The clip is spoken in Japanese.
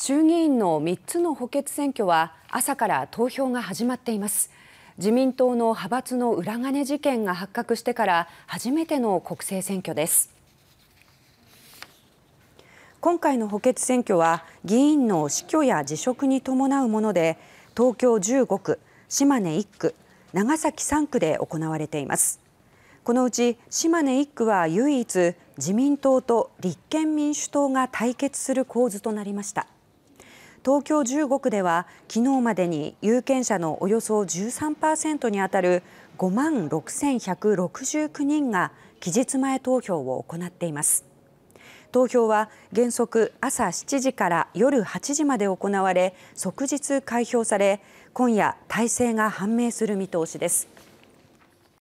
衆議院の3つの補欠選挙は朝から投票が始まっています自民党の派閥の裏金事件が発覚してから初めての国政選挙です今回の補欠選挙は議員の死去や辞職に伴うもので東京15区、島根1区、長崎3区で行われていますこのうち島根1区は唯一自民党と立憲民主党が対決する構図となりました。東京15区では昨日までに有権者のおよそ13%にあたる5万6169人が期日前投票を行っています投票は原則朝7時から夜8時まで行われ即日開票され今夜大勢が判明する見通しです